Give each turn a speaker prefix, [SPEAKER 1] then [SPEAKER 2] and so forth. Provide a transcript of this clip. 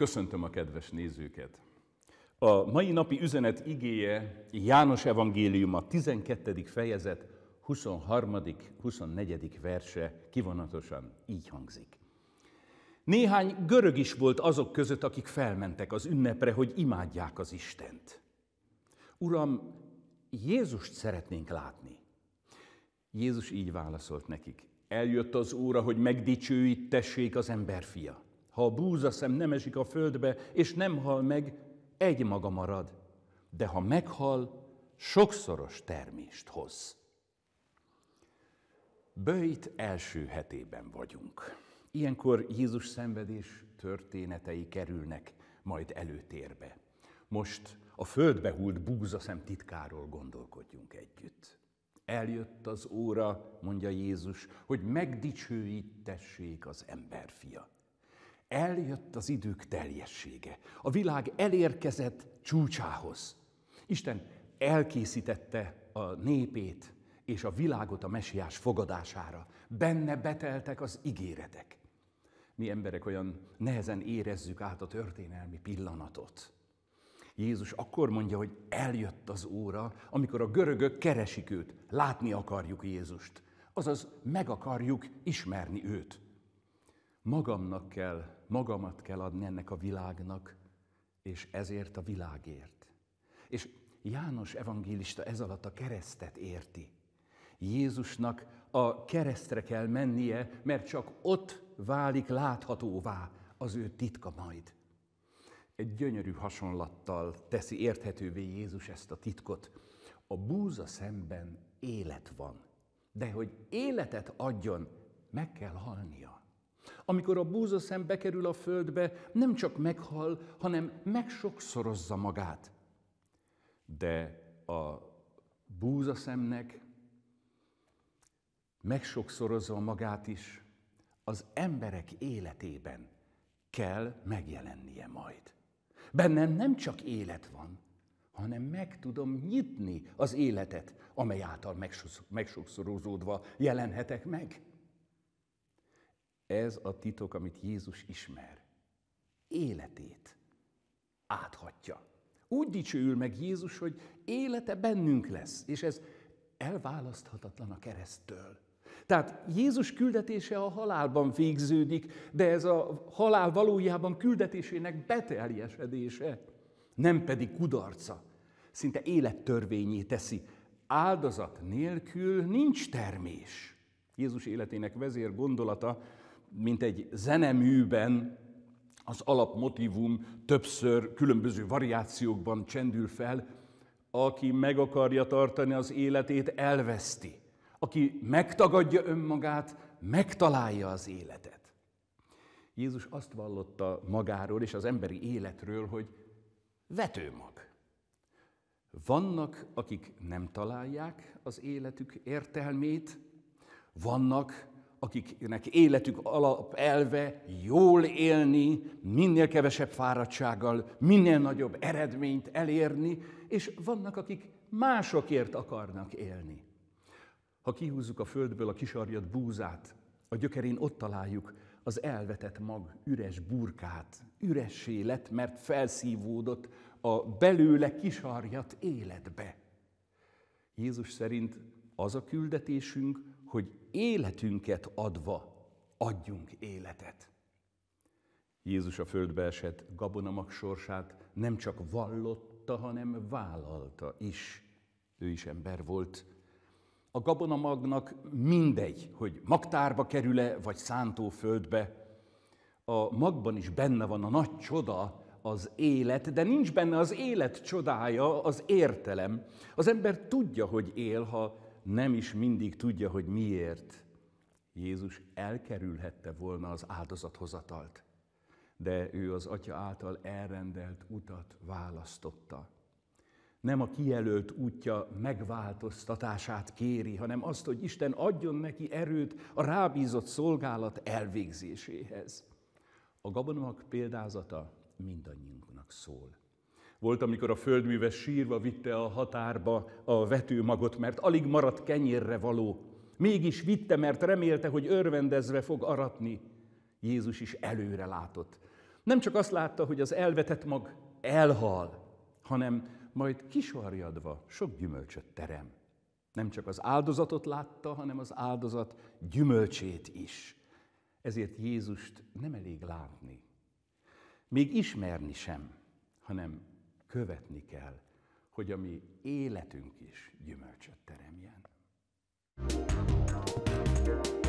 [SPEAKER 1] Köszöntöm a kedves nézőket! A mai napi üzenet igéje János Evangéliuma 12. fejezet 23.-24. verse kivonatosan így hangzik. Néhány görög is volt azok között, akik felmentek az ünnepre, hogy imádják az Istent. Uram, Jézust szeretnénk látni. Jézus így válaszolt nekik. Eljött az óra, hogy megdicsőítessék az emberfia. Ha a búzaszem nem esik a földbe, és nem hal meg, egy maga marad, de ha meghal, sokszoros termést hoz. Böjt első hetében vagyunk. Ilyenkor Jézus szenvedés történetei kerülnek majd előtérbe. Most a földbe hult búzaszem titkáról gondolkodjunk együtt. Eljött az óra, mondja Jézus, hogy megdicsőítessék az emberfiat. Eljött az idők teljessége. A világ elérkezett csúcsához. Isten elkészítette a népét és a világot a mesiás fogadására. Benne beteltek az ígéretek. Mi emberek olyan nehezen érezzük át a történelmi pillanatot. Jézus akkor mondja, hogy eljött az óra, amikor a görögök keresik őt, látni akarjuk Jézust, azaz meg akarjuk ismerni őt. Magamnak kell, magamat kell adni ennek a világnak, és ezért a világért. És János evangélista ez alatt a keresztet érti. Jézusnak a keresztre kell mennie, mert csak ott válik láthatóvá az ő titka majd. Egy gyönyörű hasonlattal teszi érthetővé Jézus ezt a titkot. A búza szemben élet van, de hogy életet adjon, meg kell halnia amikor a búzaszem bekerül a földbe, nem csak meghal, hanem megsokszorozza magát. De a búzaszemnek megsokszorozza magát is az emberek életében kell megjelennie majd. Bennem nem csak élet van, hanem meg tudom nyitni az életet, amely által megsokszorozódva jelenhetek meg. Ez a titok, amit Jézus ismer. Életét áthatja. Úgy dicsőül meg Jézus, hogy élete bennünk lesz, és ez elválaszthatatlan a keresztől. Tehát Jézus küldetése a halálban végződik, de ez a halál valójában küldetésének beteljesedése, nem pedig kudarca. Szinte élettörvényé teszi. Áldozat nélkül nincs termés. Jézus életének vezér gondolata mint egy zeneműben az alapmotívum többször különböző variációkban csendül fel, aki meg akarja tartani az életét, elveszti. Aki megtagadja önmagát, megtalálja az életet. Jézus azt vallotta magáról és az emberi életről, hogy vetőmag. Vannak, akik nem találják az életük értelmét, vannak, akiknek életük alapelve jól élni, minél kevesebb fáradtsággal, minél nagyobb eredményt elérni, és vannak, akik másokért akarnak élni. Ha kihúzzuk a földből a kisarjat búzát, a gyökerén ott találjuk az elvetett mag üres burkát. Üressé lett, mert felszívódott a belőle kisarjat életbe. Jézus szerint az a küldetésünk, hogy életünket adva adjunk életet. Jézus a földbe esett gabonamak sorsát nem csak vallotta, hanem vállalta is. Ő is ember volt. A gabonamagnak mindegy, hogy magtárba kerül-e, vagy szántóföldbe. A magban is benne van a nagy csoda, az élet, de nincs benne az élet csodája, az értelem. Az ember tudja, hogy él, ha nem is mindig tudja, hogy miért Jézus elkerülhette volna az áldozathozatalt, de ő az Atya által elrendelt utat választotta. Nem a kijelölt útja megváltoztatását kéri, hanem azt, hogy Isten adjon neki erőt a rábízott szolgálat elvégzéséhez. A gabonak példázata mindannyiunknak szól. Volt, amikor a földműves sírva vitte a határba a vetőmagot, mert alig maradt kenyérre való. Mégis vitte, mert remélte, hogy örvendezve fog aratni. Jézus is előre látott. Nem csak azt látta, hogy az elvetett mag elhal, hanem majd kisarjadva sok gyümölcsöt terem. Nem csak az áldozatot látta, hanem az áldozat gyümölcsét is. Ezért Jézust nem elég látni, még ismerni sem, hanem követni kell, hogy a mi életünk is gyümölcsöt teremjen. thank you